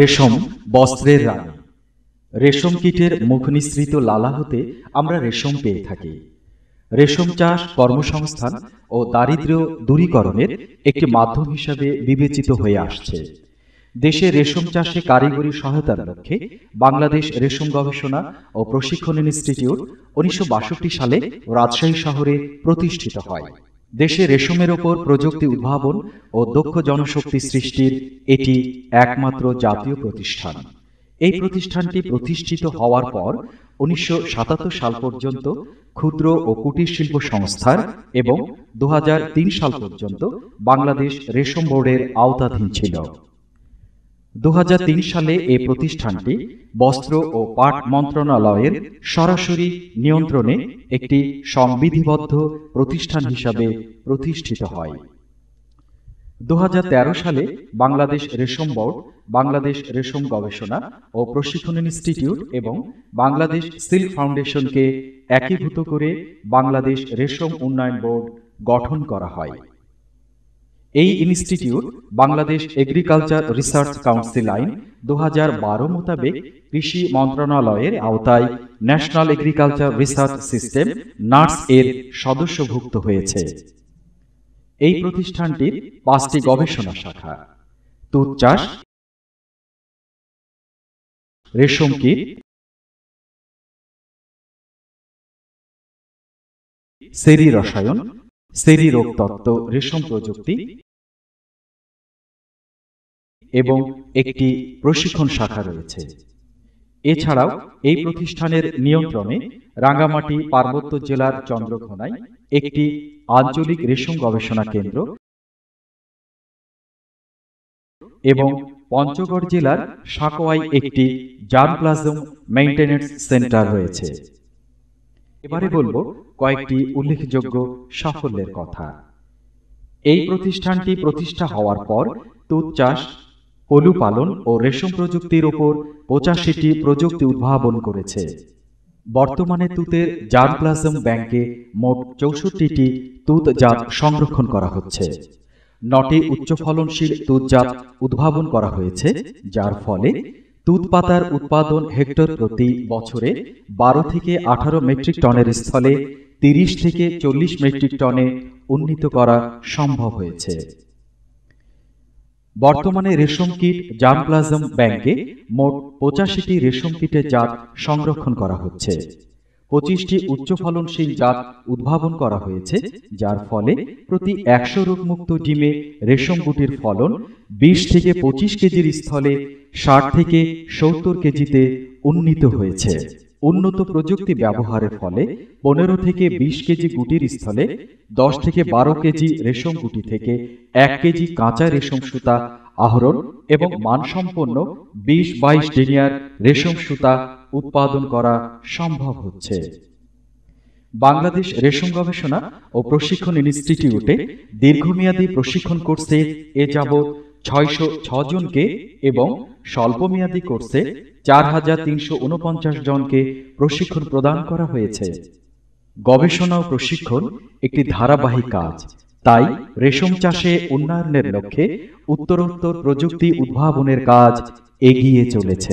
রেশম বস্ত্রের রানী রেশম কীটের মুখ নিঃসৃত লালা হতে আমরা রেশম পেয়ে থাকি রেশম চাষ কর্মসংস্থান ও দারিদ্র্য দূরীকরণের একটি মাধ্যম হিসাবে বিবেচিত হয়ে আসছে দেশে রেশম চাষে কারিগরি সহায়তার লক্ষ্যে বাংলাদেশ রেশম গবেষণা ও প্রশিক্ষণ ইনস্টিটিউট উনিশশো সালে রাজশাহী শহরে প্রতিষ্ঠিত হয় দেশে রেশমের ওপর প্রযুক্তি উদ্ভাবন ও দক্ষ জনশক্তি সৃষ্টির এটি একমাত্র জাতীয় প্রতিষ্ঠান এই প্রতিষ্ঠানটি প্রতিষ্ঠিত হওয়ার পর উনিশশো সাল পর্যন্ত ক্ষুদ্র ও কুটির শিল্প সংস্থার এবং দু সাল পর্যন্ত বাংলাদেশ রেশম বোর্ডের আওতাধীন ছিল দু সালে এ প্রতিষ্ঠানটি বস্ত্র ও পাট মন্ত্রণালয়ের সরাসরি নিয়ন্ত্রণে একটি সংবিধিবদ্ধ প্রতিষ্ঠান হিসাবে প্রতিষ্ঠিত হয় দু সালে বাংলাদেশ রেশম বোর্ড বাংলাদেশ রেশম গবেষণা ও প্রশিক্ষণ ইনস্টিটিউট এবং বাংলাদেশ সিল্ক ফাউন্ডেশনকে একীভূত করে বাংলাদেশ রেশম উন্নয়ন বোর্ড গঠন করা হয় এই institute Bangladesh agriculture research council আইন দু মোতাবেক কৃষি মন্ত্রণালয়ের আওতায় national agriculture research system NARS এর সদস্যভুক্ত হয়েছে এই প্রতিষ্ঠানটির পাঁচটি গবেষণা শাখা তুত চাষ রেশম কীট সেরি রসায়ন সেরি রোগ তত্ত্ব রেশম প্রযুক্তি এবং একটি প্রশিক্ষণ শাখা রয়েছে এছাড়াও এই প্রতিষ্ঠানের নিয়ন্ত্রণে রাঙ্গামাটি পার্বত্য জেলার চন্দ্রঘোনায় একটি আঞ্চলিক রেশম গবেষণা কেন্দ্র এবং পঞ্চগড় জেলার সাকোয়ায় একটি জার্মপ্লাজম মেইনটেন্স সেন্টার রয়েছে এবারে বলবো কয়েকটি উল্লেখযোগ্য সাফল্যের কথা এই প্রতিষ্ঠানটি প্রতিষ্ঠা হওয়ার পর তুত চাষ পলুপালন ও রেশম প্রযুক্তির ওপর পঁচাশিটি প্রযুক্তি উদ্ভাবন করেছে বর্তমানে তুতের জার্মপ্লাজম ব্যাংকে মোট চৌষট্টিটি তুত জাত সংরক্ষণ করা হচ্ছে নটি উচ্চ ফলনশীল তুত জাত উদ্ভাবন করা হয়েছে যার ফলে তুত পাতার উৎপাদন হেক্টর প্রতি বছরে বারো থেকে আঠারো মেট্রিক টনের স্থলে তিরিশ থেকে চল্লিশ মেট্রিক টনে উন্নীত করা সম্ভব হয়েছে বর্তমানে রেশম কীট জার্মপ্লাজম ব্যাংকে মোট পঁচাশিটি রেশম কীটের জাত সংরক্ষণ করা হচ্ছে পঁচিশটি উচ্চ ফলনশীল জাত উদ্ভাবন করা হয়েছে যার ফলে প্রতি একশো রোগমুক্ত ডিমে রেশম গুটির ফলন বিশ থেকে পঁচিশ কেজির স্থলে ষাট থেকে সত্তর কেজিতে উন্নীত হয়েছে উন্নত প্রযুক্তি ব্যবহারের ফলে পনেরো থেকে ২০ কেজি গুটির স্থলে দশ থেকে বারো কেজি রেশম গুটি থেকে এক কেজি কাঁচা রেশম সুতা আহরণ এবং মানসম্পন্ন বিশ বাইশ ডিনিয়ার রেশম সুতা উৎপাদন করা সম্ভব হচ্ছে বাংলাদেশ রেশম গবেষণা ও প্রশিক্ষণ ইনস্টিটিউটে দীর্ঘমেয়াদী প্রশিক্ষণ কোর্সে এ যাবত ছয়শো জনকে এবং স্বল্পমেয়াদী কোর্সে চার হাজার তিনশো উনপঞ্চাশ জনকে প্রশিক্ষণ প্রদান করা হয়েছে গবেষণা ও প্রশিক্ষণ একটি ধারাবাহিক কাজ তাই রেশম চাষে উন্নয়নের লক্ষ্যে উত্তরোত্তর প্রযুক্তি উদ্ভাবনের কাজ এগিয়ে চলেছে